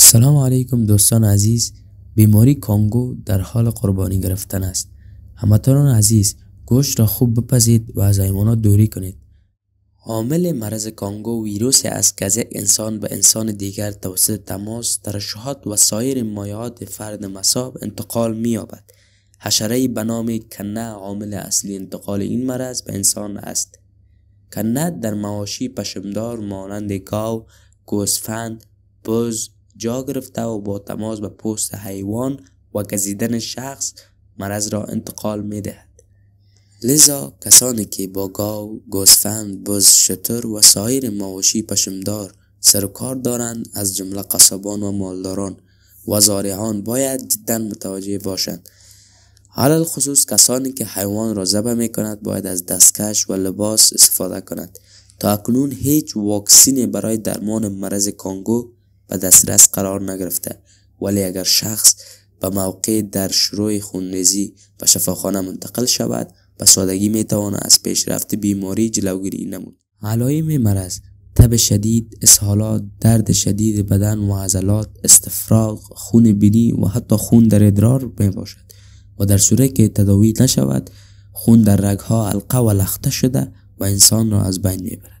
سلام علیکم دوستان عزیز بیماری کانگو در حال قربانی گرفتن است همتانان عزیز گوشت را خوب بپزید و از حیوانات دوری کنید عامل مرض کانگو ویروس که از یک انسان به انسان دیگر توسط تماس ترشحات و سایر مایعات فرد مصاب انتقال می‌یابد. حشره به نام کنه عامل اصلی انتقال این مرض به انسان است کنه در مواشی پشمدار مانند گاو گوسفند بز جا گرفته و با تماس به پوست حیوان و گزیدن شخص مرض را انتقال می دهد. لذا کسانی که با گاو، گوسفند، بز، شتر و سایر مواشی پشمدار سر کار دارند از جمله قصبان و مالداران و زارعان باید جدا متوجه باشند. حال خصوص کسانی که حیوان را ذبح می کند باید از دستکش و لباس استفاده کنند. تا اکنون هیچ واکسینی برای درمان مرض کانگو به دسترس قرار نگرفته ولی اگر شخص به موقع در شروع خونریزی به شفاخانه منتقل شود به سادگی می تواند از پیشرفت بیماری جلوگیری نمود علائم مرض تب شدید، اسهالات، درد شدید بدن و عضلات، استفراغ، خون بینی و حتی خون در ادرار می باشد و در صورت که تداوی نشود خون در رگها حلقه و لخته شده و انسان را از بین میبرد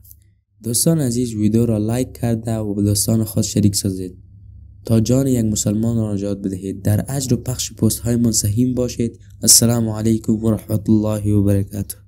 دوستان عزیز ویدیو را لایک کرده و به دوستان خود شریک سازید تا جان یک مسلمان را نجات بدهید در اجر و پخش پست های من سهیم باشید السلام علیکم و رحمت الله و برکاته